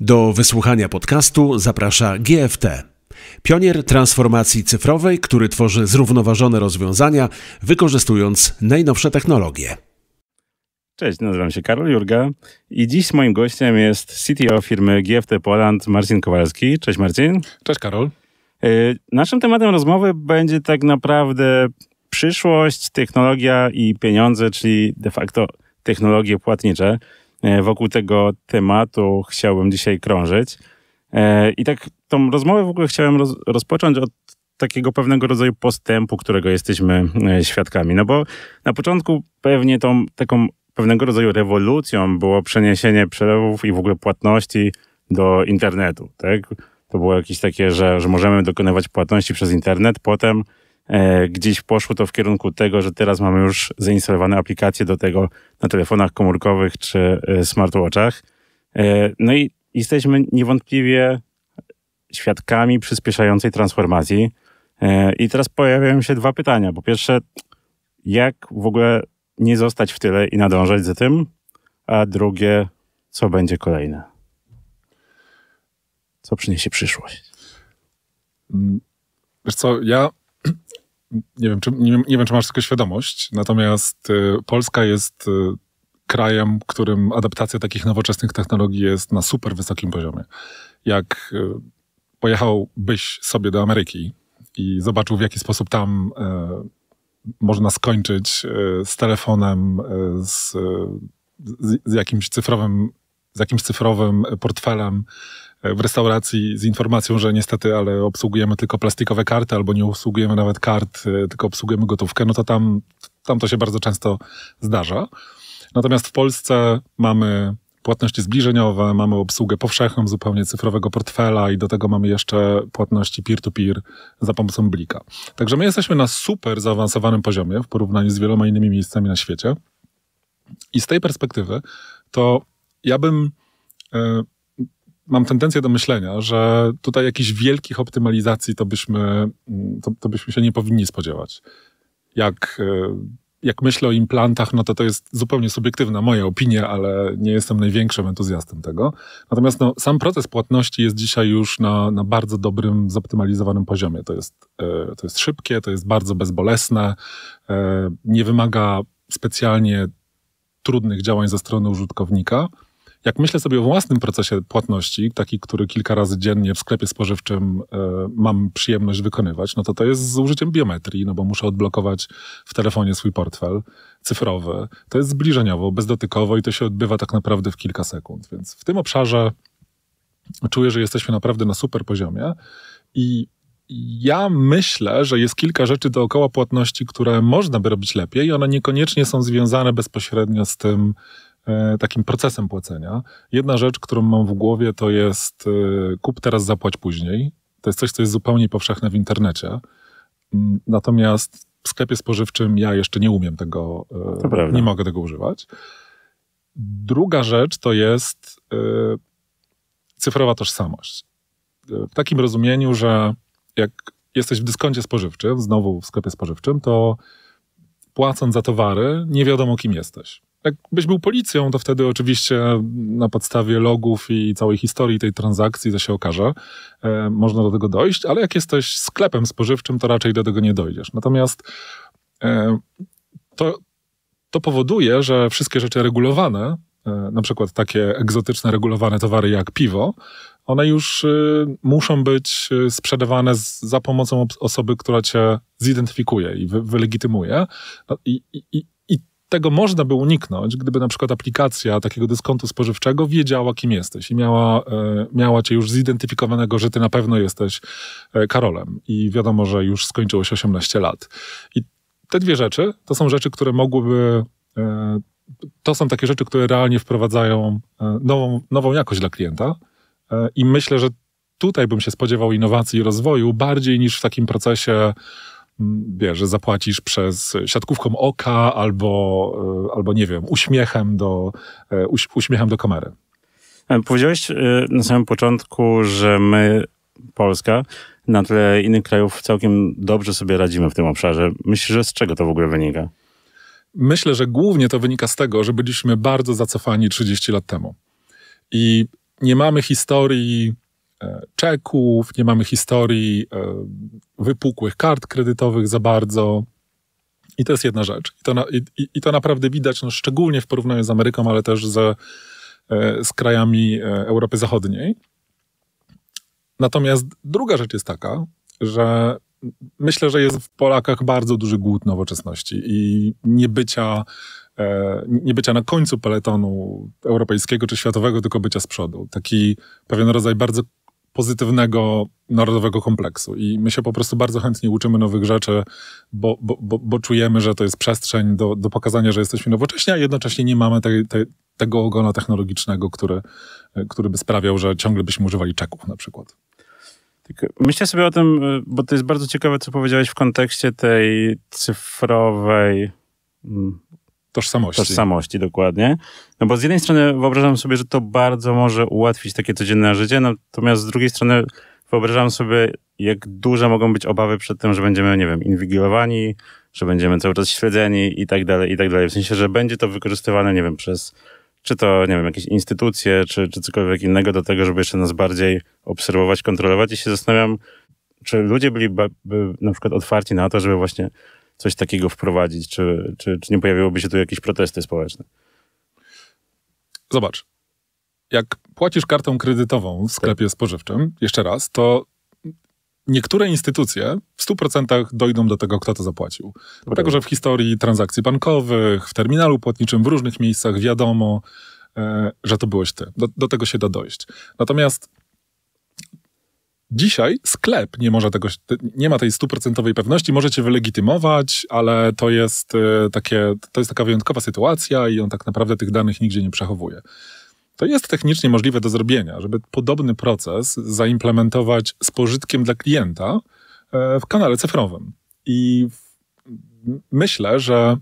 Do wysłuchania podcastu zaprasza GFT, pionier transformacji cyfrowej, który tworzy zrównoważone rozwiązania, wykorzystując najnowsze technologie. Cześć, nazywam się Karol Jurga i dziś moim gościem jest CTO firmy GFT Poland Marcin Kowalski. Cześć Marcin. Cześć Karol. Y, naszym tematem rozmowy będzie tak naprawdę przyszłość, technologia i pieniądze, czyli de facto technologie płatnicze. E, wokół tego tematu chciałbym dzisiaj krążyć. E, I tak tą rozmowę w ogóle chciałem roz, rozpocząć od takiego pewnego rodzaju postępu, którego jesteśmy e, świadkami. No bo na początku pewnie tą taką pewnego rodzaju rewolucją było przeniesienie przelewów i w ogóle płatności do internetu, tak? To było jakieś takie, że, że możemy dokonywać płatności przez internet, potem E, gdzieś poszło to w kierunku tego, że teraz mamy już zainstalowane aplikacje do tego na telefonach komórkowych czy e, smartwatchach. E, no i jesteśmy niewątpliwie świadkami przyspieszającej transformacji. I teraz pojawiają się dwa pytania. Po pierwsze, jak w ogóle nie zostać w tyle i nadążać za tym? A drugie, co będzie kolejne? Co przyniesie przyszłość? Mm, wiesz co, ja nie wiem, czy, nie, nie wiem, czy masz tego świadomość, natomiast y, Polska jest y, krajem, którym adaptacja takich nowoczesnych technologii jest na super wysokim poziomie. Jak y, pojechałbyś sobie do Ameryki i zobaczył, w jaki sposób tam można skończyć z telefonem, z, z, z jakimś cyfrowym z jakimś cyfrowym portfelem, E, w restauracji z informacją, że niestety, ale obsługujemy tylko plastikowe karty, albo nie obsługujemy nawet kart, e, tylko obsługujemy gotówkę, no to tam, tam to się bardzo często zdarza. Natomiast w Polsce mamy płatności zbliżeniowe, mamy obsługę powszechną zupełnie cyfrowego portfela i do tego mamy jeszcze płatności peer-to-peer za pomocą Blika. Także my jesteśmy na super zaawansowanym poziomie w porównaniu z wieloma innymi miejscami na świecie. I z tej perspektywy to ja bym e, mam tendencję do myślenia, że tutaj jakichś wielkich optymalizacji to byśmy, mm, to, to byśmy się nie powinni spodziewać. Jak y, jak myślę o implantach, no to to jest zupełnie subiektywna moja opinia, ale nie jestem największym entuzjastą tego. Natomiast no, sam proces płatności jest dzisiaj już na, na bardzo dobrym, zoptymalizowanym poziomie. To jest, y, to jest szybkie, to jest bardzo bezbolesne, y, nie wymaga specjalnie trudnych działań ze strony użytkownika. Jak myślę sobie o własnym procesie płatności, taki, który kilka razy dziennie w sklepie spożywczym e, mam przyjemność wykonywać, no to to jest z użyciem biometrii, no bo muszę odblokować w telefonie swój portfel cyfrowy. To jest zbliżeniowo, bezdotykowo i to się odbywa tak naprawdę w kilka sekund. Więc w tym obszarze czuję, że jesteśmy naprawdę na super poziomie i ja myślę, że jest kilka rzeczy dookoła płatności, które można by robić lepiej, I one niekoniecznie są związane bezpośrednio z tym, E, takim procesem płacenia. Jedna rzecz, którą mam w głowie, to jest e, kup teraz, zapłać później. To jest coś, co jest zupełnie powszechne w internecie. Mm, natomiast w sklepie spożywczym ja jeszcze nie umiem tego, e, nie mogę tego używać. Druga rzecz to jest cyfrowa tożsamość. W takim rozumieniu, że jak jesteś w dyskoncie spożywczym, znowu w sklepie spożywczym, to płacąc za towary, nie wiadomo kim jesteś. Jakbyś był policją, to wtedy oczywiście na podstawie logów i całej historii tej transakcji, to się okaże, e, można do tego dojść, ale jak jesteś sklepem spożywczym, to raczej do tego nie dojdziesz. Natomiast e, to, to powoduje, że wszystkie rzeczy regulowane, e, na przykład takie egzotyczne regulowane towary jak piwo, one już e, muszą być e, sprzedawane z, za pomocą osoby, która cię zidentyfikuje i wy, wylegitymuje. No, i, i, tego można by uniknąć, gdyby na przykład aplikacja takiego dyskontu spożywczego wiedziała, kim jesteś i miała, e, miała cię już zidentyfikowanego, że ty na pewno jesteś e, Karolem i wiadomo, że już skończyło się 18 lat. I te dwie rzeczy to są rzeczy, które mogłyby. E, to są takie rzeczy, które realnie wprowadzają nową, nową jakość dla klienta. I myślę, że tutaj bym się spodziewał innowacji i rozwoju bardziej niż w takim procesie wiesz, że zapłacisz przez siatkówką oka albo, e, albo nie wiem, uśmiechem do, e, uś, uśmiechem do kamery. E, powiedziałeś na samym początku, że my, Polska, na tle innych krajów całkiem dobrze sobie radzimy w tym obszarze. Myślisz, że z czego to w ogóle wynika? Myślę, że głównie to wynika z tego, że byliśmy bardzo zacofani 30 lat temu. I nie mamy historii E, czeków, nie mamy historii e, wypukłych kart kredytowych za bardzo. I to jest jedna rzecz. I to, na, i, i to naprawdę widać, no, szczególnie w porównaniu z Ameryką, ale też z, e, z krajami Europy Zachodniej. Natomiast druga rzecz jest taka, że myślę, że jest w Polakach bardzo duży głód nowoczesności i niebycia, e, niebycia na końcu peletonu europejskiego czy światowego, tylko bycia z przodu. Taki pewien rodzaj bardzo pozytywnego narodowego kompleksu. I my się po prostu bardzo chętnie uczymy nowych rzeczy, bo, bo, bo, bo czujemy, że to jest przestrzeń do, do pokazania, że jesteśmy nowocześni, a jednocześnie nie mamy tej, tej, tego ogona technologicznego, który, który by sprawiał, że ciągle byśmy używali czeków na przykład. Tak, myślę sobie o tym, bo to jest bardzo ciekawe, co powiedziałeś w kontekście tej cyfrowej mm, tożsamości. Tożsamości, dokładnie. No bo z jednej strony wyobrażam sobie, że to bardzo może ułatwić takie codzienne życie, natomiast z drugiej strony wyobrażam sobie, jak duże mogą być obawy przed tym, że będziemy, nie wiem, inwigilowani, że będziemy cały czas śledzeni i tak dalej, i tak dalej. W sensie, że będzie to wykorzystywane, nie wiem, przez czy to, nie wiem, jakieś instytucje, czy, czy cokolwiek innego do tego, żeby jeszcze nas bardziej obserwować, kontrolować i się zastanawiam, czy ludzie byli na przykład otwarci na to, żeby właśnie coś takiego wprowadzić? Czy, czy, czy nie pojawiłyby się tu jakieś protesty społeczne? Zobacz. Jak płacisz kartą kredytową w sklepie tak. spożywczym, jeszcze raz, to niektóre instytucje w 100% dojdą do tego, kto to zapłacił. Dlatego, że w historii transakcji bankowych, w terminalu płatniczym, w różnych miejscach wiadomo, e, że to byłeś ty. Do, do tego się da dojść. Natomiast Dzisiaj sklep nie może tego, nie ma tej stuprocentowej pewności, możecie wylegitymować, ale to jest y, takie, to jest taka wyjątkowa sytuacja i on tak naprawdę tych danych nigdzie nie przechowuje. To jest technicznie możliwe do zrobienia, żeby podobny proces zaimplementować z pożytkiem dla klienta e, w kanale cyfrowym. I myślę, że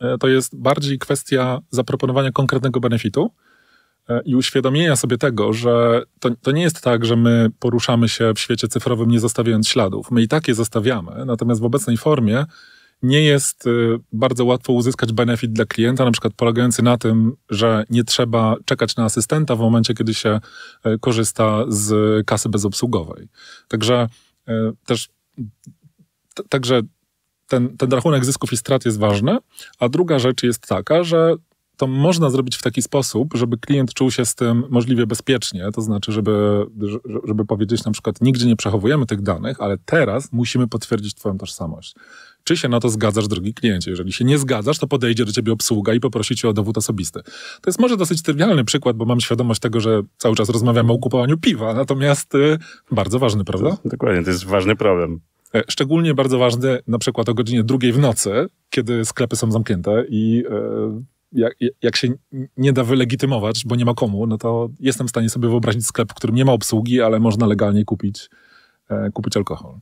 e, to jest bardziej kwestia zaproponowania konkretnego benefitu, E, i uświadomienia sobie tego, że to, to, nie jest tak, że my poruszamy się w świecie cyfrowym nie zostawiając śladów. My i tak je zostawiamy, natomiast w obecnej formie nie jest y, bardzo łatwo uzyskać benefit dla klienta, na przykład polegający na tym, że nie trzeba czekać na asystenta w momencie, kiedy się e, korzysta z kasy bezobsługowej. Także e, też także ten, ten rachunek zysków i strat jest ważny, a druga rzecz jest taka, że to można zrobić w taki sposób, żeby klient czuł się z tym możliwie bezpiecznie, to znaczy, żeby, żeby powiedzieć na przykład, nigdzie nie przechowujemy tych danych, ale teraz musimy potwierdzić twoją tożsamość. Czy się na to zgadzasz, drogi kliencie? Jeżeli się nie zgadzasz, to podejdzie do ciebie obsługa i poprosi cię o dowód osobisty. To jest może dosyć trywialny przykład, bo mam świadomość tego, że cały czas rozmawiamy o kupowaniu piwa, natomiast y, bardzo ważny, prawda? Dokładnie, to jest ważny problem. E, szczególnie bardzo ważny na przykład o godzinie drugiej w nocy, kiedy sklepy są zamknięte i e, jak, jak się nie da wylegitymować, bo nie ma komu, no to jestem w stanie sobie wyobrazić sklep, w którym nie ma obsługi, ale można legalnie kupić, e, kupić alkohol.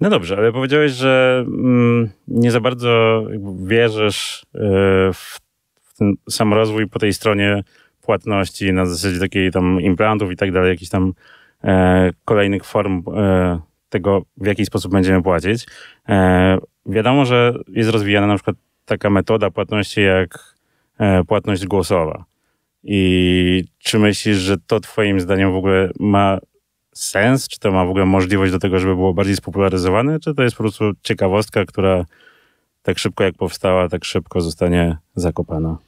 No dobrze, ale powiedziałeś, że mm, nie za bardzo wierzysz e, w ten sam rozwój po tej stronie płatności na zasadzie takiej tam implantów i tak dalej, jakichś tam e, kolejnych form tego, w jaki sposób będziemy płacić. wiadomo, że jest rozwijana na przykład taka metoda płatności jak E, płatność głosowa. I czy myślisz, że to Twoim zdaniem w ogóle ma sens? Czy to ma w ogóle możliwość do tego, żeby było bardziej spopularyzowane? Czy to jest po prostu ciekawostka, która tak szybko jak powstała, tak szybko zostanie zakopana?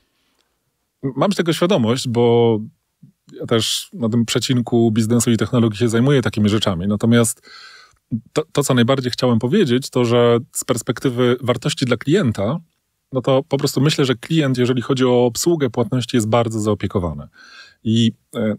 Mam z tego świadomość, bo ja też na tym przecinku biznesu i technologii się zajmuję takimi rzeczami. Natomiast to, to co najbardziej chciałem powiedzieć, to że z perspektywy wartości dla klienta, no to po prostu myślę, że klient, jeżeli chodzi o obsługę płatności, jest bardzo zaopiekowany. I e,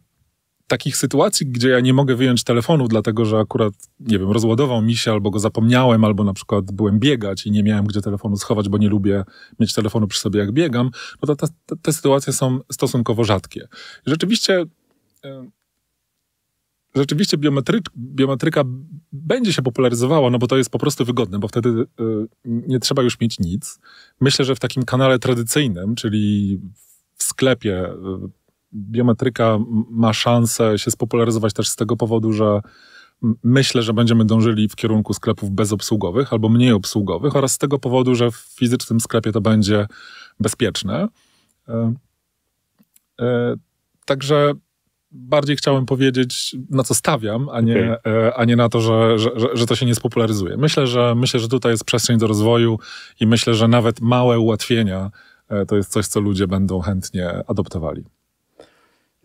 takich sytuacji, gdzie ja nie mogę wyjąć telefonu, dlatego że akurat, nie wiem, rozładował mi się, albo go zapomniałem, albo na przykład byłem biegać i nie miałem gdzie telefonu schować, bo nie lubię mieć telefonu przy sobie, jak biegam, no to te, te sytuacje są stosunkowo rzadkie. Rzeczywiście. E, rzeczywiście biometry, biometryka będzie się popularyzowało, no bo to jest po prostu wygodne, bo wtedy y, nie trzeba już mieć nic. Myślę, że w takim kanale tradycyjnym, czyli w sklepie, y, biometryka ma szansę się spopularyzować też z tego powodu, że myślę, że będziemy dążyli w kierunku sklepów bezobsługowych albo mniej obsługowych oraz z tego powodu, że w fizycznym sklepie to będzie bezpieczne. Y, y Także bardziej chciałem powiedzieć, na co stawiam, a nie, okay. E, a nie na to, że, że, że, to się nie spopularyzuje. Myślę że, myślę, że tutaj jest przestrzeń do rozwoju i myślę, że nawet małe ułatwienia e, to jest coś, co ludzie będą chętnie adoptowali.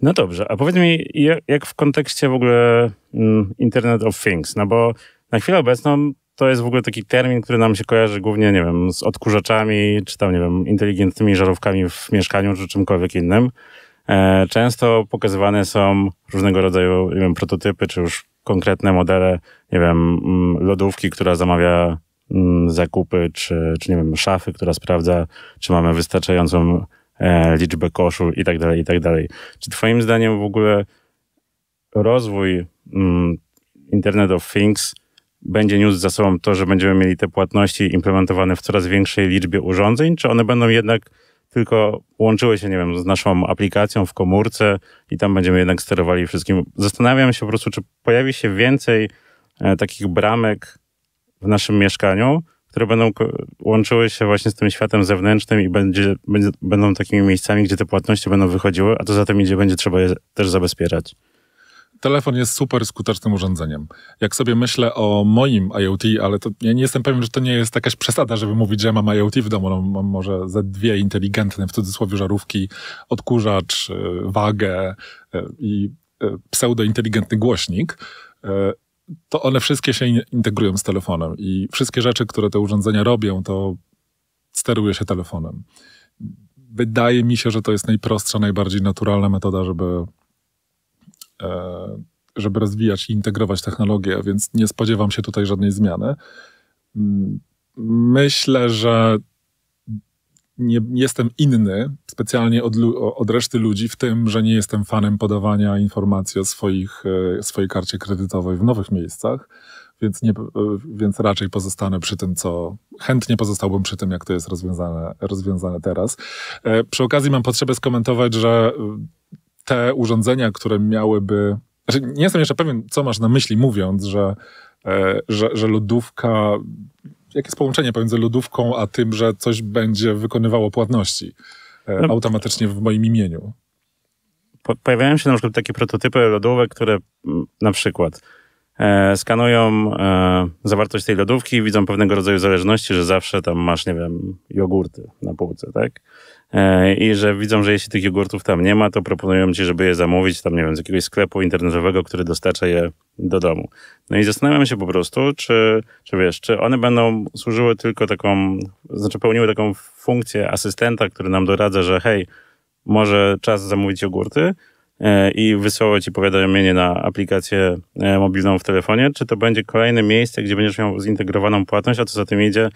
No dobrze, a powiedz mi, jak w kontekście w ogóle mm, Internet of Things, no bo na chwilę obecną to jest w ogóle taki termin, który nam się kojarzy głównie, nie wiem, z odkurzaczami, czy tam, nie wiem, inteligentnymi żarówkami w mieszkaniu, czy czymkolwiek innym. E, często pokazywane są różnego rodzaju nie wiem, prototypy, czy już konkretne modele, nie wiem, mm, lodówki, która zamawia mm, zakupy, czy, czy nie wiem, szafy, która sprawdza, czy mamy wystarczającą e, liczbę koszul i tak dalej, i tak dalej. Czy Twoim zdaniem w ogóle rozwój mm, Internet of Things będzie niósł za sobą to, że będziemy mieli te płatności implementowane w coraz większej liczbie urządzeń, czy one będą jednak tylko łączyły się, nie wiem, z naszą aplikacją w komórce i tam będziemy jednak sterowali wszystkim. Zastanawiam się po prostu, czy pojawi się więcej e, takich bramek w naszym mieszkaniu, które będą łączyły się właśnie z tym światem zewnętrznym i będzie, będzie, będą takimi miejscami, gdzie te płatności będą wychodziły, a to za tym idzie będzie trzeba je też zabezpieczać telefon jest super skutecznym urządzeniem. Jak sobie myślę o moim IoT, ale to ja nie jestem pewien, że to nie jest jakaś przesada, żeby mówić, że ja mam IoT w domu. No, mam może ze dwie inteligentne, w cudzysłowie, żarówki, odkurzacz, y, wagę y, i y, pseudointeligentny głośnik to one wszystkie się integrują z telefonem i wszystkie rzeczy, które te urządzenia robią, to steruje się telefonem. Wydaje mi się, że to jest najprostsza, najbardziej naturalna metoda, żeby E, żeby rozwijać i integrować technologię, więc nie spodziewam się tutaj żadnej zmiany. Myślę, że nie jestem inny specjalnie od, od, reszty ludzi w tym, że nie jestem fanem podawania informacji o swoich, e, swojej karcie kredytowej w nowych miejscach, więc, nie, e, więc raczej pozostanę przy tym, co chętnie pozostałbym przy tym, jak to jest rozwiązane, rozwiązane teraz. Przy okazji mam potrzebę skomentować, że te urządzenia, które miałyby. Znaczy, nie jestem jeszcze pewien, co masz na myśli, mówiąc, że, e, że, że lodówka. Jakie jest połączenie pomiędzy lodówką a tym, że coś będzie wykonywało płatności e, no, automatycznie w moim imieniu? Po, pojawiają się na przykład takie prototypy lodówek, które na przykład e, skanują e, zawartość tej lodówki i widzą pewnego rodzaju zależności, że zawsze tam masz, nie wiem, jogurty na półce, tak? E, i że widzą, że jeśli tych jogurtów tam nie ma, to proponują ci, żeby je zamówić tam, nie wiem, z jakiegoś sklepu internetowego, który dostarcza je do domu. No i zastanawiam się po prostu, czy, czy wiesz, czy one będą służyły tylko taką, znaczy pełniły taką funkcję asystenta, który nam doradza, że hej, może czas zamówić jogurty e, i wysyłać ci powiadomienie na aplikację e, mobilną w telefonie, czy to będzie kolejne miejsce, gdzie będziesz miał zintegrowaną płatność, a co za tym idzie,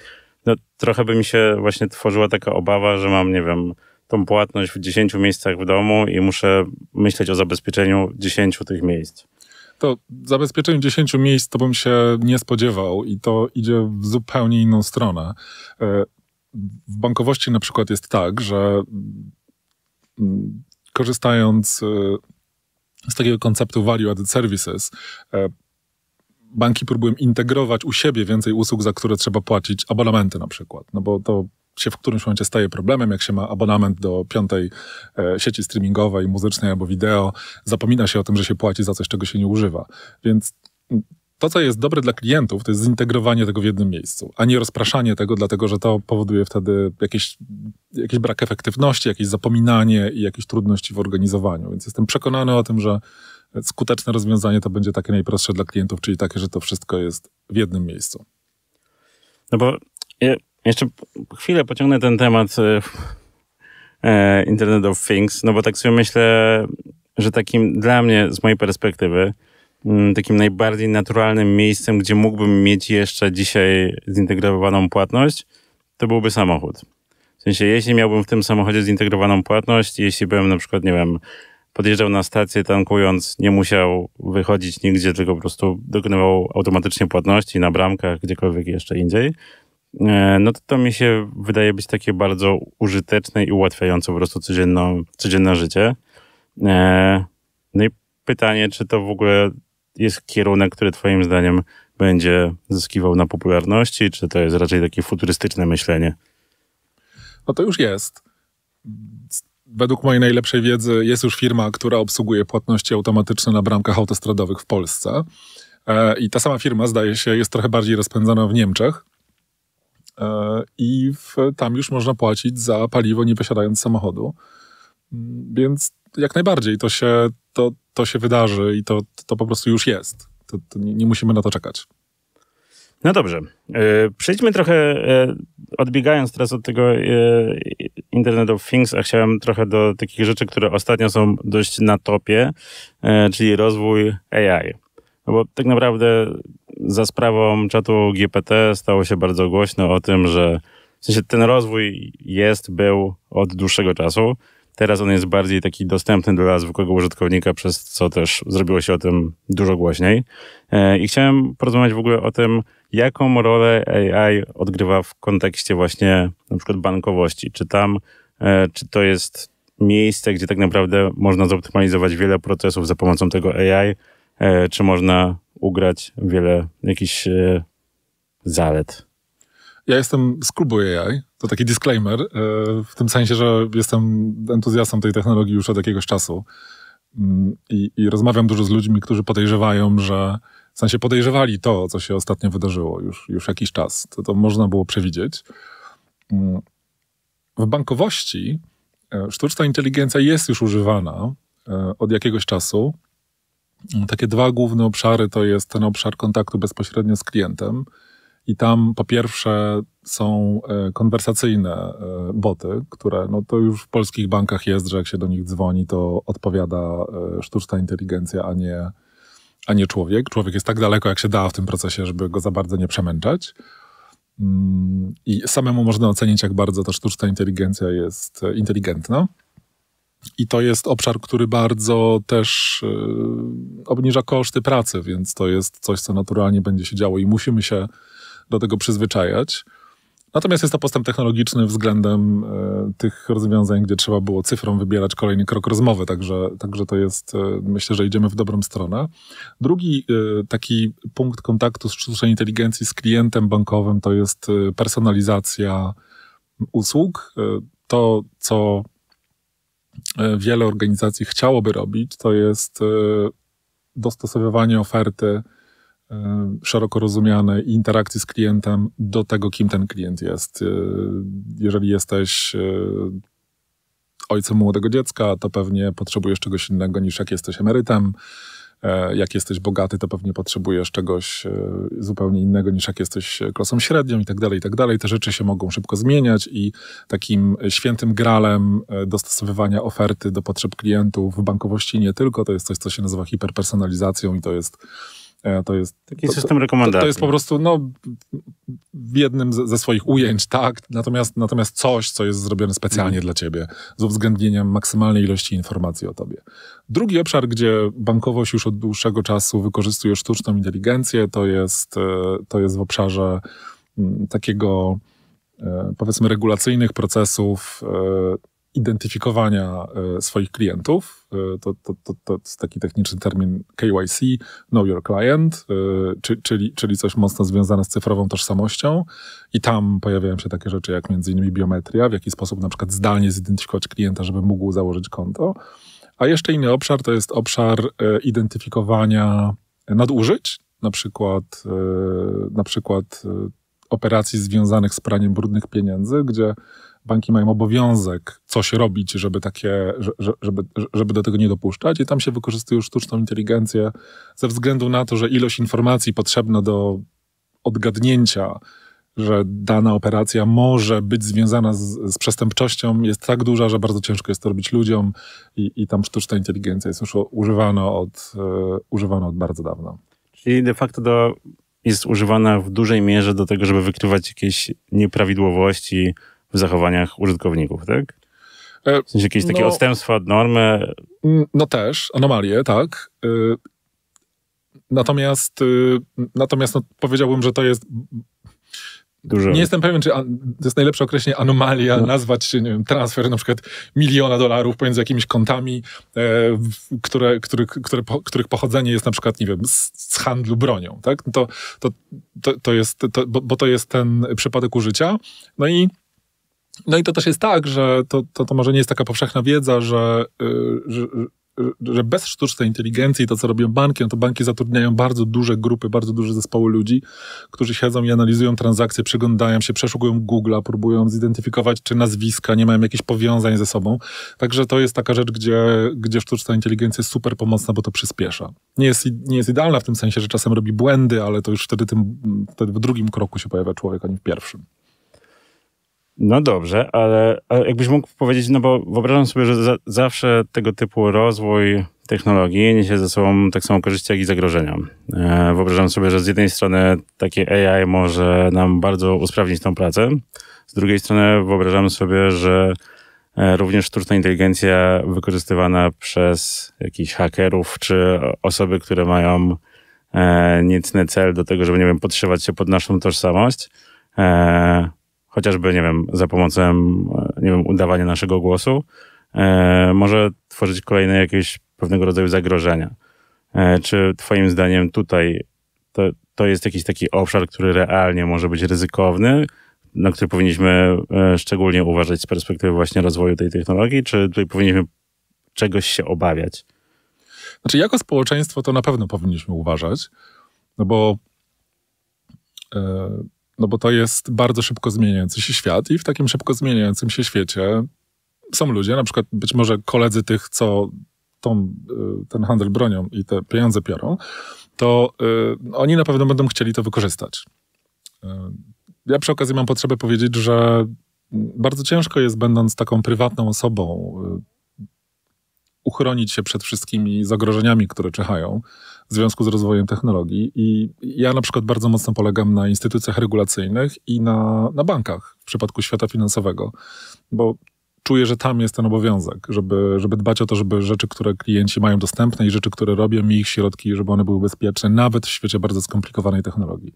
no, trochę by mi się właśnie tworzyła taka obawa, że mam, nie wiem, tą płatność w 10 miejscach w domu i muszę myśleć o zabezpieczeniu 10 tych miejsc. To zabezpieczenie 10 miejsc to bym się nie spodziewał i to idzie w zupełnie inną stronę. E, w bankowości na przykład jest tak, że mm, korzystając e, z takiego konceptu value added services, e, banki próbują integrować u siebie więcej usług, za które trzeba płacić, abonamenty na przykład, no bo to się w którymś momencie staje problemem, jak się ma abonament do piątej e, sieci streamingowej, muzycznej albo wideo, zapomina się o tym, że się płaci za coś, czego się nie używa. Więc to, co jest dobre dla klientów, to jest zintegrowanie tego w jednym miejscu, a nie rozpraszanie tego, dlatego że to powoduje wtedy jakiś brak efektywności, jakieś zapominanie i jakieś trudności w organizowaniu. Więc jestem przekonany o tym, że skuteczne rozwiązanie to będzie takie najprostsze dla klientów, czyli takie, że to wszystko jest w jednym miejscu. No bo jeszcze chwilę pociągnę ten temat y, e, Internet of Things, no bo tak sobie myślę, że takim dla mnie, z mojej perspektywy, mm, takim najbardziej naturalnym miejscem, gdzie mógłbym mieć jeszcze dzisiaj zintegrowaną płatność, to byłby samochód. W sensie, jeśli miałbym w tym samochodzie zintegrowaną płatność, jeśli byłem na przykład, nie wiem, podjeżdżał na stację tankując, nie musiał wychodzić nigdzie, tylko po prostu dokonywał automatycznie płatności na bramkach, gdziekolwiek jeszcze indziej, e, no to to mi się wydaje być takie bardzo użyteczne i ułatwiające po prostu codzienno, codzienne życie. E, no i pytanie, czy to w ogóle jest kierunek, który twoim zdaniem będzie zyskiwał na popularności, czy to jest raczej takie futurystyczne myślenie? No to już jest według mojej najlepszej wiedzy jest już firma, która obsługuje płatności automatyczne na bramkach autostradowych w Polsce. E, I ta sama firma, zdaje się, jest trochę bardziej rozpędzana w Niemczech. E, I w, tam już można płacić za paliwo, nie posiadając samochodu. Mm, więc jak najbardziej to się, to, to się wydarzy i to, to po prostu już jest. To, to nie, nie musimy na to czekać. No dobrze. E, przejdźmy trochę, odbiegając teraz od tego, Internet of Things, a chciałem trochę do takich rzeczy, które ostatnio są dość na topie, e, czyli rozwój AI. No bo tak naprawdę za sprawą czatu GPT stało się bardzo głośno o tym, że w sensie ten rozwój jest, był od dłuższego czasu. Teraz on jest bardziej taki dostępny dla zwykłego użytkownika, przez co też zrobiło się o tym dużo głośniej. E, I chciałem porozmawiać w ogóle o tym, jaką rolę AI odgrywa w kontekście właśnie na przykład bankowości? Czy tam, e, czy to jest miejsce, gdzie tak naprawdę można zoptymalizować wiele procesów za pomocą tego AI, e, czy można ugrać wiele jakichś e, zalet? Ja jestem z klubu AI, to taki disclaimer, w tym sensie, że jestem entuzjastą tej technologii już od jakiegoś czasu mm, i, i rozmawiam dużo z ludźmi, którzy podejrzewają, że w sensie podejrzewali to, co się ostatnio wydarzyło już, już jakiś czas. To, to można było przewidzieć. Mm. W bankowości e, sztuczna inteligencja jest już używana e, od jakiegoś czasu. Mm, takie dwa główne obszary to jest ten obszar kontaktu bezpośrednio z klientem. I tam po pierwsze są e, konwersacyjne boty, które no to już w polskich bankach jest, że jak się do nich dzwoni, to odpowiada sztuczna inteligencja, a nie a nie człowiek. Człowiek jest tak daleko, jak się da w tym procesie, żeby go za bardzo nie przemęczać. Mm, I samemu można ocenić, jak bardzo ta sztuczna inteligencja jest e, inteligentna. I to jest obszar, który bardzo też e, obniża koszty pracy, więc to jest coś, co naturalnie będzie się działo i musimy się do tego przyzwyczajać. Natomiast jest to postęp technologiczny względem e, tych rozwiązań, gdzie trzeba było cyfrą wybierać kolejny krok rozmowy, także, także to jest, e, myślę, że idziemy w dobrą stronę. Drugi e, taki punkt kontaktu z sztucznej inteligencji z klientem bankowym to jest personalizacja usług. To, co wiele organizacji chciałoby robić, to jest dostosowywanie oferty Y, szeroko i interakcji z klientem do tego, kim ten klient jest. Y, jeżeli jesteś y, ojcem młodego dziecka, to pewnie potrzebujesz czegoś innego niż jak jesteś emerytem. E, jak jesteś bogaty, to pewnie potrzebujesz czegoś zupełnie innego niż jak jesteś klasą średnią i tak dalej, i tak dalej. Te rzeczy się mogą szybko zmieniać i takim świętym gralem e, dostosowywania oferty do potrzeb klientów w bankowości nie tylko, to jest coś, co się nazywa hiperpersonalizacją i to jest E, to jest, Taki to, system rekomendacji. To, to, jest po prostu no, w jednym ze, ze, swoich ujęć, tak? Natomiast, natomiast coś, co jest zrobione specjalnie mm. dla ciebie, z uwzględnieniem maksymalnej ilości informacji o tobie. Drugi obszar, gdzie bankowość już od dłuższego czasu wykorzystuje sztuczną inteligencję, to jest, e, to jest w obszarze mm, takiego e, powiedzmy regulacyjnych procesów identyfikowania e, swoich klientów. E, to, to, to, to jest taki techniczny termin KYC, Know Your Client, e, czyli, czyli coś mocno związane z cyfrową tożsamością. I tam pojawiają się takie rzeczy jak między innymi biometria, w jaki sposób na przykład zdalnie zidentyfikować klienta, żeby mógł założyć konto. A jeszcze inny obszar to jest obszar identyfikowania nadużyć, na przykład, na przykład operacji związanych z praniem brudnych pieniędzy, gdzie banki mają obowiązek coś robić, żeby takie, żeby, żeby do tego nie dopuszczać i tam się wykorzystuje sztuczną inteligencję ze względu na to, że ilość informacji potrzebna do odgadnięcia, że dana operacja może być związana z, z, przestępczością, jest tak duża, że bardzo ciężko jest to robić ludziom i, i tam sztuczna inteligencja jest już używana od, e, używana od bardzo dawna. Czyli de facto do, jest używana w dużej mierze do tego, żeby wykrywać jakieś nieprawidłowości, w zachowaniach użytkowników, tak? E, w sensie jakieś takie no, odstępstwa od normy. Mm, no też, anomalie, tak. E, natomiast, y, natomiast no, powiedziałbym, że to jest Dużo. Nie jestem pewien, czy to jest najlepsze określenie anomalia, no. nazwać nie wiem, transfer na przykład miliona dolarów pomiędzy jakimiś kontami, e, które, które, których pochodzenie jest na przykład, nie wiem, z, z handlu bronią, tak? No to, to, to, to jest, to, bo, bo, to jest ten przypadek użycia. No i no i to też jest tak, że to, to, to może nie jest taka powszechna wiedza, y, że, że, że bez sztucznej inteligencji to, co robią banki, no to banki zatrudniają bardzo duże grupy, bardzo duże zespoły ludzi, którzy siedzą i analizują transakcje, przyglądają się, przeszukują Google'a, próbują zidentyfikować, czy nazwiska nie mają jakichś powiązań ze sobą. Także to jest taka rzecz, gdzie, gdzie sztuczna inteligencja jest super pomocna, bo to przyspiesza. Nie jest, nie jest idealna w tym sensie, że czasem robi błędy, ale to już wtedy, tym, wtedy w drugim kroku się pojawia człowiek, a nie w pierwszym. No dobrze, ale, ale jakbyś mógł powiedzieć, no bo wyobrażam sobie, że za, zawsze tego typu rozwój technologii niesie ze sobą tak samo korzyści, jak i zagrożenia. E, wyobrażam sobie, że z jednej strony takie AI może nam bardzo usprawnić tą pracę, z drugiej strony wyobrażam sobie, że e, również sztuczna inteligencja wykorzystywana przez jakichś hakerów czy osoby, które mają e, niecny cel do tego, żeby, nie wiem, podszywać się pod naszą tożsamość, e, chociażby, nie wiem, za pomocą, e, nie wiem, udawania naszego głosu, e, może tworzyć kolejne jakieś pewnego rodzaju zagrożenia. E, czy Twoim zdaniem tutaj to, to jest jakiś taki obszar, który realnie może być ryzykowny, na który powinniśmy e, szczególnie uważać z perspektywy właśnie rozwoju tej technologii, czy tutaj powinniśmy czegoś się obawiać? Znaczy, jako społeczeństwo to na pewno powinniśmy uważać, no bo. E, no bo to jest bardzo szybko zmieniający się świat i w takim szybko zmieniającym się świecie są ludzie, na przykład być może koledzy tych, co tą, y, ten handel bronią i te pieniądze piorą, to y, oni na pewno będą chcieli to wykorzystać. Y, ja przy okazji mam potrzebę powiedzieć, że bardzo ciężko jest, będąc taką prywatną osobą, y, uchronić się przed wszystkimi zagrożeniami, które czyhają w związku z rozwojem technologii. I ja na przykład bardzo mocno polegam na instytucjach regulacyjnych i na, na bankach w przypadku świata finansowego, bo czuję, że tam jest ten obowiązek, żeby, żeby dbać o to, żeby rzeczy, które klienci mają dostępne i rzeczy, które robią i ich środki, żeby one były bezpieczne, nawet w świecie bardzo skomplikowanej technologii.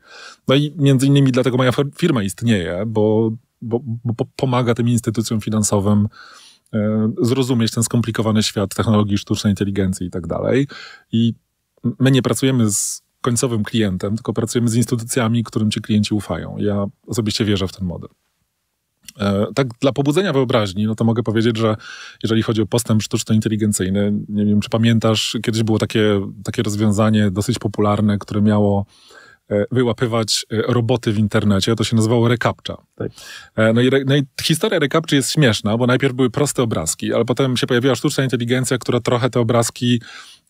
No i między innymi dlatego moja firma istnieje, bo, bo, bo pomaga tym instytucjom finansowym e, zrozumieć ten skomplikowany świat technologii sztucznej inteligencji i tak dalej. I my nie pracujemy z końcowym klientem, tylko pracujemy z instytucjami, którym ci klienci ufają. Ja osobiście wierzę w ten model. E, tak, dla pobudzenia wyobraźni, no to mogę powiedzieć, że jeżeli chodzi o postęp sztuczno-inteligencyjny, nie wiem, czy pamiętasz, kiedyś było takie, takie rozwiązanie dosyć popularne, które miało e, wyłapywać e, roboty w internecie. To się nazywało rekapcza. Tak. No, i, no i historia rekapczy jest śmieszna, bo najpierw były proste obrazki, ale potem się pojawiła sztuczna inteligencja, która trochę te obrazki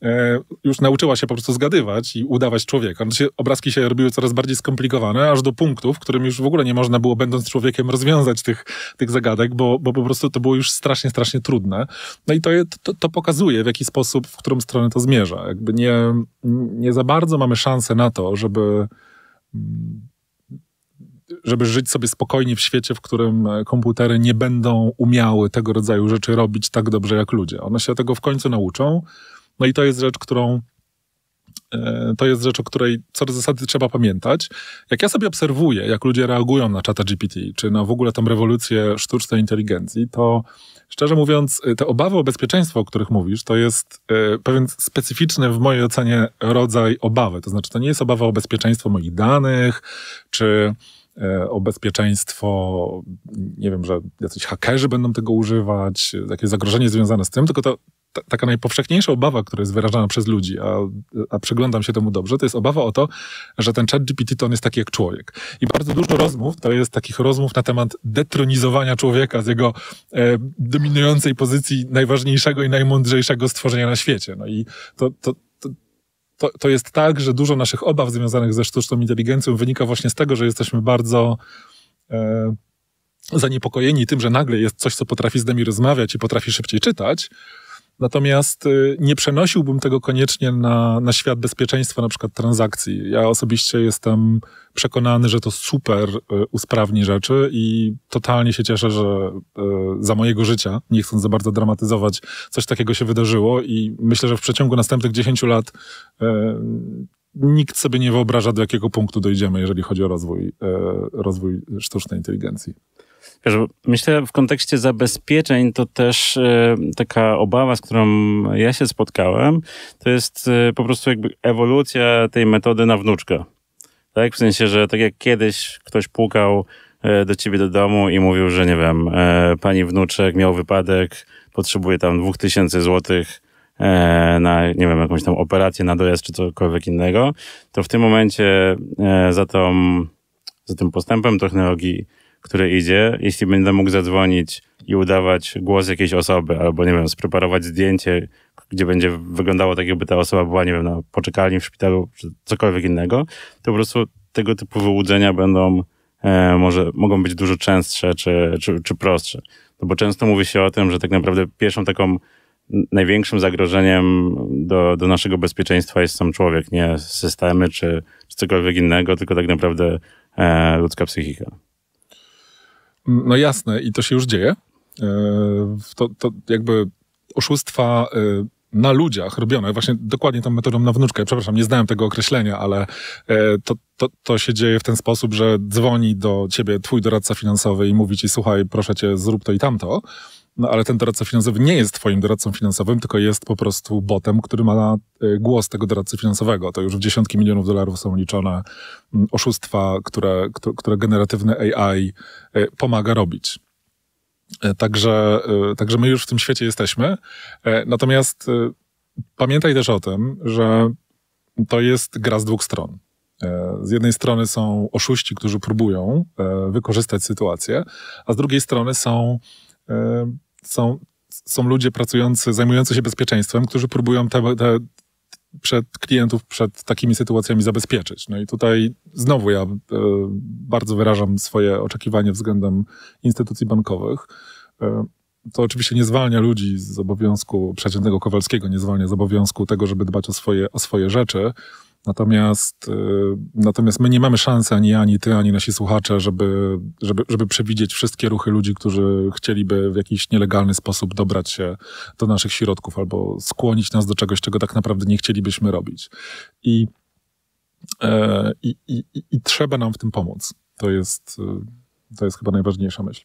E, już nauczyła się po prostu zgadywać i udawać człowieka. Znaczy, obrazki się robiły coraz bardziej skomplikowane, aż do punktu, w którym już w ogóle nie można było, będąc człowiekiem, rozwiązać tych, tych zagadek, bo, bo po prostu to było już strasznie, strasznie trudne. No i to, to, to pokazuje, w jaki sposób, w którą stronę to zmierza. Jakby nie, nie za bardzo mamy szansę na to, żeby mm, żeby żyć sobie spokojnie w świecie, w którym e, komputery nie będą umiały tego rodzaju rzeczy robić tak dobrze jak ludzie. One się tego w końcu nauczą, no i to jest rzecz, którą e, to jest rzecz, o której co do zasady trzeba pamiętać. Jak ja sobie obserwuję, jak ludzie reagują na czata GPT, czy na w ogóle tam rewolucję sztucznej inteligencji, to szczerze mówiąc, e, te obawy o bezpieczeństwo, o których mówisz, to jest e, pewien specyficzny w mojej ocenie rodzaj obawy. To znaczy, to nie jest obawa o bezpieczeństwo moich danych, czy o bezpieczeństwo, nie wiem, że jacyś hakerzy będą tego używać, jakieś zagrożenie związane z tym, tylko to taka najpowszechniejsza obawa, która jest wyrażana przez ludzi, a, a przyglądam się temu dobrze, to jest obawa o to, że ten chat GPT to on jest taki jak człowiek. I bardzo dużo rozmów, to jest takich rozmów na temat detronizowania człowieka z jego e, dominującej pozycji najważniejszego i najmądrzejszego stworzenia na świecie. No i to, to, to, to jest tak, że dużo naszych obaw związanych ze sztuczną inteligencją wynika właśnie z tego, że jesteśmy bardzo e, zaniepokojeni tym, że nagle jest coś, co potrafi z nami rozmawiać i potrafi szybciej czytać, Natomiast y, nie przenosiłbym tego koniecznie na, na świat bezpieczeństwa, na przykład transakcji. Ja osobiście jestem przekonany, że to super y, usprawni rzeczy i totalnie się cieszę, że y, za mojego życia, nie chcąc za bardzo dramatyzować, coś takiego się wydarzyło i myślę, że w przeciągu następnych 10 lat nikt sobie nie wyobraża, do jakiego punktu dojdziemy, jeżeli chodzi o rozwój, rozwój sztucznej inteligencji. Wiesz, myślę w kontekście zabezpieczeń to też e, taka obawa, z którą ja się spotkałem, to jest e, po prostu jakby ewolucja tej metody na wnuczkę. Tak? W sensie, że tak jak kiedyś ktoś pukał e, do ciebie do domu i mówił, że nie wiem, pani wnuczek miał wypadek, potrzebuje tam dwóch tysięcy złotych na, nie wiem, jakąś tam operację na dojazd czy cokolwiek innego, to w tym momencie za tą, za tym postępem technologii który idzie, jeśli będę mógł zadzwonić i udawać głos jakiejś osoby, albo nie wiem, spreparować zdjęcie, gdzie będzie wyglądało tak, jakby ta osoba była, nie wiem, na poczekalni w szpitalu, czy cokolwiek innego, to po prostu tego typu wyłudzenia będą e, może, mogą być dużo częstsze czy, czy, czy prostsze. No bo często mówi się o tym, że tak naprawdę pierwszą taką największym zagrożeniem do, do naszego bezpieczeństwa jest sam człowiek, nie systemy czy, czy cokolwiek innego, tylko tak naprawdę e, ludzka psychika. No jasne, i to się już dzieje. E, to, to jakby oszustwa e, na ludziach robione, właśnie dokładnie tą metodą na wnuczkę, przepraszam, nie znałem tego określenia, ale e, to, to, to się dzieje w ten sposób, że dzwoni do ciebie twój doradca finansowy i mówi ci, słuchaj, proszę cię, zrób to i tamto. No ale ten doradca finansowy nie jest twoim doradcą finansowym, tylko jest po prostu botem, który ma e, głos tego doradcy finansowego. To już w dziesiątki milionów dolarów są liczone mm, oszustwa, które, które generatywne AI e, pomaga robić. E, także, także my już w tym świecie jesteśmy. Natomiast pamiętaj też o tym, że to jest gra z dwóch stron. Z jednej strony są oszuści, którzy próbują wykorzystać sytuację, a z drugiej strony są są, są ludzie pracujący, zajmujący się bezpieczeństwem, którzy próbują te, te przed klientów przed takimi sytuacjami zabezpieczyć. No i tutaj znowu ja e, bardzo wyrażam swoje oczekiwanie względem instytucji bankowych. E, to oczywiście nie zwalnia ludzi z obowiązku przeciętnego Kowalskiego, nie zwalnia z obowiązku tego, żeby dbać o swoje, o swoje rzeczy, Natomiast, y, natomiast my nie mamy szansy, ani ja, ani ty, ani nasi słuchacze, żeby, żeby, żeby przewidzieć wszystkie ruchy ludzi, którzy chcieliby w jakiś nielegalny sposób dobrać się do naszych środków albo skłonić nas do czegoś, czego tak naprawdę nie chcielibyśmy robić. I, e, i, i, i trzeba nam w tym pomóc. To jest, y, to jest chyba najważniejsza myśl.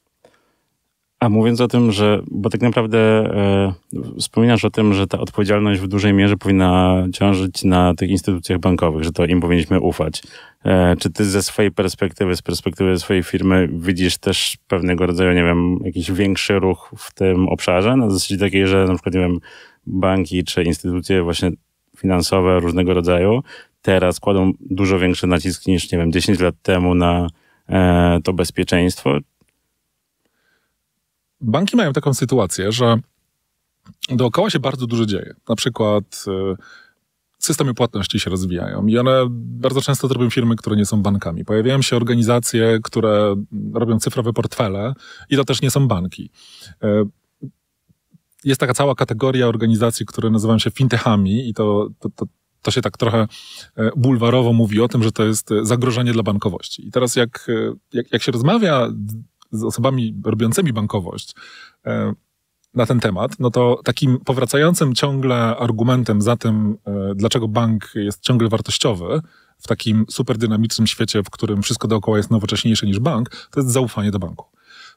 A mówiąc o tym, że, bo tak naprawdę e, wspominasz o tym, że ta odpowiedzialność w dużej mierze powinna ciążyć na tych instytucjach bankowych, że to im powinniśmy ufać. E, czy ty ze swojej perspektywy, z perspektywy swojej firmy widzisz też pewnego rodzaju, nie wiem, jakiś większy ruch w tym obszarze? Na zasadzie takiej, że na przykład, nie wiem, banki czy instytucje właśnie finansowe różnego rodzaju teraz kładą dużo większy nacisk niż, nie wiem, 10 lat temu na e, to bezpieczeństwo banki mają taką sytuację, że dookoła się bardzo dużo dzieje. Na przykład e, systemy płatności się rozwijają i one bardzo często to robią firmy, które nie są bankami. Pojawiają się organizacje, które robią cyfrowe portfele i to też nie są banki. E, jest taka cała kategoria organizacji, które nazywają się fintechami i to, to, to, to się tak trochę e, bulwarowo mówi o tym, że to jest zagrożenie dla bankowości. I teraz jak, jak, jak się rozmawia z osobami robiącymi bankowość e, na ten temat, no to takim powracającym ciągle argumentem za tym, e, dlaczego bank jest ciągle wartościowy w takim superdynamicznym świecie, w którym wszystko dookoła jest nowocześniejsze niż bank, to jest zaufanie do banku.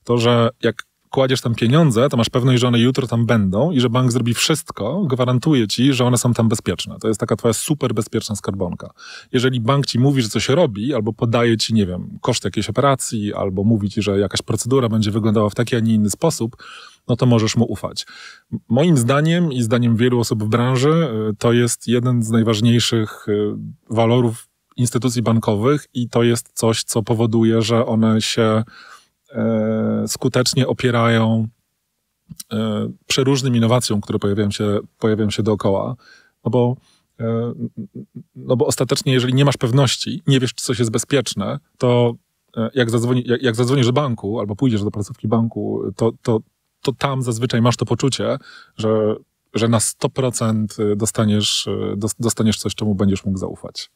To, że jak kładziesz tam pieniądze, to masz pewność, że one jutro tam będą i że bank zrobi wszystko, gwarantuje ci, że one są tam bezpieczne. To jest taka twoja super bezpieczna skarbonka. Jeżeli bank ci mówi, że coś robi, albo podaje ci, nie wiem, koszt jakiejś operacji, albo mówi ci, że jakaś procedura będzie wyglądała w taki, a nie inny sposób, no to możesz mu ufać. Moim zdaniem i zdaniem wielu osób w branży, e, to jest jeden z najważniejszych e, walorów instytucji bankowych i to jest coś, co powoduje, że one się E, skutecznie opierają e, przeróżnym innowacjom, które pojawiają się, pojawiają się dookoła. No bo, e, no bo ostatecznie, jeżeli nie masz pewności, nie wiesz, czy coś jest bezpieczne, to jak, zadzwoni, jak, jak zadzwonisz do banku albo pójdziesz do placówki banku, to, to, to tam zazwyczaj masz to poczucie, że, że na 100% dostaniesz, dostaniesz coś, czemu będziesz mógł zaufać.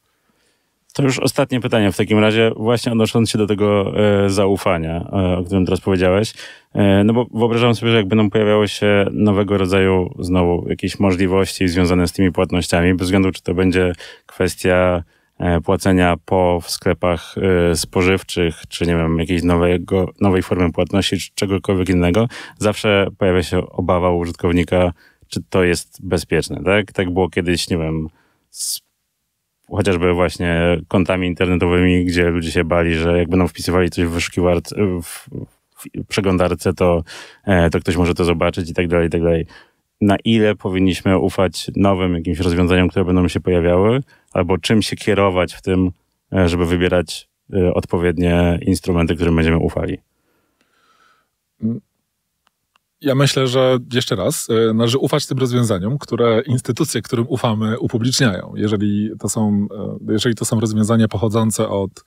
To już ostatnie pytanie w takim razie, właśnie odnosząc się do tego e, zaufania, e, o którym teraz powiedziałeś. E, no bo wyobrażam sobie, że jak będą pojawiały się nowego rodzaju znowu jakieś możliwości związane z tymi płatnościami, bez względu czy to będzie kwestia e, płacenia po w sklepach e, spożywczych, czy nie wiem, jakiejś nowego, nowej formy płatności, czy czegokolwiek innego, zawsze pojawia się obawa użytkownika, czy to jest bezpieczne, tak? Tak było kiedyś, nie wiem, z chociażby właśnie kontami internetowymi, gdzie ludzie się bali, że jak będą wpisywali coś w wyszukiwarce, w, w przeglądarce, to, e, to ktoś może to zobaczyć i tak dalej, i tak dalej. Na ile powinniśmy ufać nowym jakimś rozwiązaniom, które będą się pojawiały, albo czym się kierować w tym, e, żeby wybierać e, odpowiednie instrumenty, którym będziemy ufali? Ja myślę, że jeszcze raz e, należy ufać tym rozwiązaniom, które instytucje, którym ufamy, upubliczniają. Jeżeli to są, e, jeżeli to są rozwiązania pochodzące od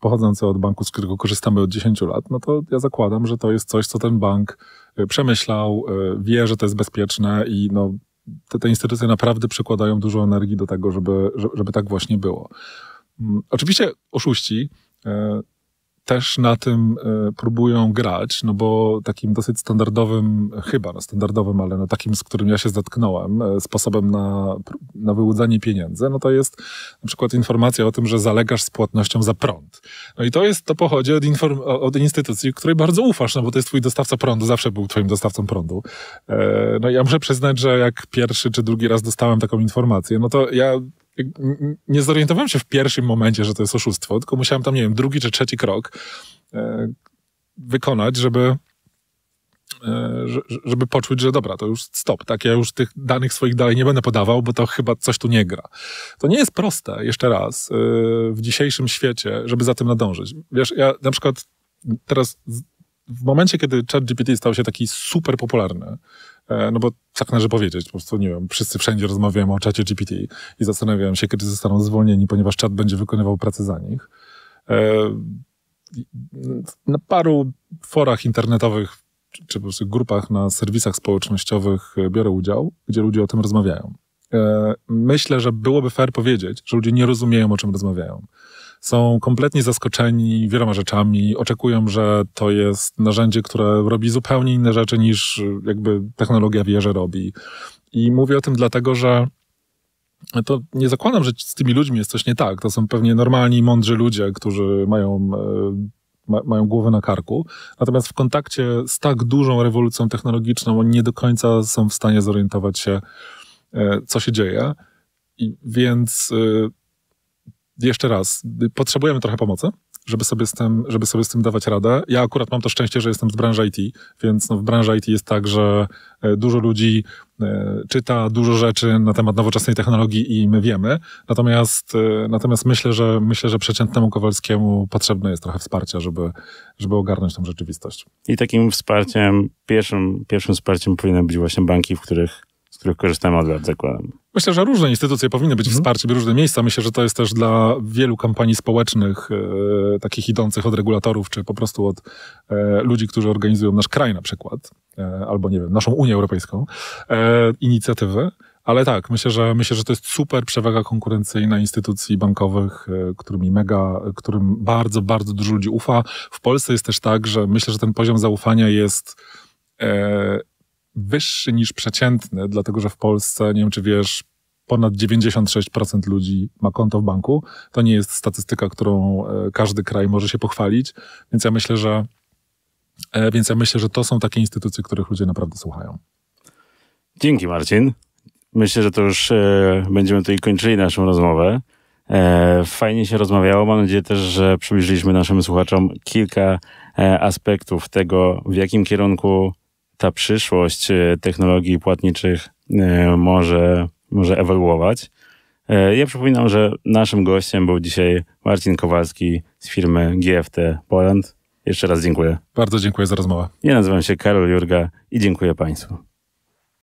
pochodzące od banku, z którego korzystamy od 10 lat, no to ja zakładam, że to jest coś, co ten bank e, przemyślał, wie, że to jest bezpieczne i no, te, te instytucje naprawdę przykładają dużo energii do tego, żeby, żeby tak właśnie było. Mm, oczywiście oszuści też na tym e, próbują grać, no bo takim dosyć standardowym, chyba no standardowym, ale no takim, z którym ja się zatknąłem, e, sposobem na, na wyłudzanie pieniędzy, no to jest na przykład informacja o tym, że zalegasz z płatnością za prąd. No i to jest, to pochodzi od, inform, od instytucji, której bardzo ufasz, no bo to jest twój dostawca prądu, zawsze był twoim dostawcą prądu. E, no i ja muszę przyznać, że jak pierwszy czy drugi raz dostałem taką informację, no to ja nie zorientowałem się w pierwszym momencie, że to jest oszustwo, tylko musiałem tam, nie wiem, drugi czy trzeci krok e, wykonać, żeby, e, żeby poczuć, że dobra, to już stop, tak, ja już tych danych swoich dalej nie będę podawał, bo to chyba coś tu nie gra. To nie jest proste, jeszcze raz, e, w dzisiejszym świecie, żeby za tym nadążyć. Wiesz, ja na przykład teraz w momencie, kiedy ChatGPT stał się taki super popularny, E, no bo tak należy powiedzieć, po prostu nie wiem, wszyscy wszędzie rozmawiają o czacie GPT i zastanawiają się, kiedy zostaną zwolnieni, ponieważ czat będzie wykonywał pracę za nich. E, na paru forach internetowych czy po prostu grupach na serwisach społecznościowych e, biorę udział, gdzie ludzie o tym rozmawiają. Myślę, że byłoby fair powiedzieć, że ludzie nie rozumieją, o czym rozmawiają są kompletnie zaskoczeni wieloma rzeczami, oczekują, że to jest narzędzie, które robi zupełnie inne rzeczy niż jakby technologia wie, że robi. I mówię o tym dlatego, że to nie zakładam, że z tymi ludźmi jest coś nie tak. To są pewnie normalni, mądrzy ludzie, którzy mają e, ma, mają głowę na karku. Natomiast w kontakcie z tak dużą rewolucją technologiczną oni nie do końca są w stanie zorientować się, e, co się dzieje. I więc e, jeszcze raz, potrzebujemy trochę pomocy, żeby sobie, z tym, żeby sobie z tym dawać radę. Ja akurat mam to szczęście, że jestem z branży IT, więc no w branży IT jest tak, że e, dużo ludzi e, czyta dużo rzeczy na temat nowoczesnej technologii i my wiemy. Natomiast, e, natomiast myślę, że myślę, że przeciętnemu Kowalskiemu potrzebne jest trochę wsparcia, żeby, żeby ogarnąć tę rzeczywistość. I takim wsparciem, pierwszym, pierwszym wsparciem powinny być właśnie banki, w których z których korzystamy od lat, zakładam. Myślę, że różne instytucje powinny być mhm. w różne miejsca. Myślę, że to jest też dla wielu kampanii społecznych, e, takich idących od regulatorów, czy po prostu od e, ludzi, którzy organizują nasz kraj na przykład, e, albo nie wiem, naszą Unię Europejską, e, inicjatywy. Ale tak, myślę że, myślę, że to jest super przewaga konkurencyjna instytucji bankowych, e, którymi mega, którym bardzo, bardzo dużo ludzi ufa. W Polsce jest też tak, że myślę, że ten poziom zaufania jest e, wyższy niż przeciętny, dlatego że w Polsce, nie wiem czy wiesz, ponad 96% ludzi ma konto w banku. To nie jest statystyka, którą e, każdy kraj może się pochwalić, więc ja myślę, że e, więc ja myślę, że to są takie instytucje, których ludzie naprawdę słuchają. Dzięki Marcin. Myślę, że to już e, będziemy tutaj kończyli naszą rozmowę. Fajnie się rozmawiało. Mam nadzieję też, że przybliżyliśmy naszym słuchaczom kilka aspektów tego, w jakim kierunku ta przyszłość e, technologii płatniczych e, może, może ewoluować. E, ja przypominam, że naszym gościem był dzisiaj Marcin Kowalski z firmy GFT Poland. Jeszcze raz dziękuję. Bardzo dziękuję za rozmowę. Ja nazywam się Karol Jurga i dziękuję Państwu.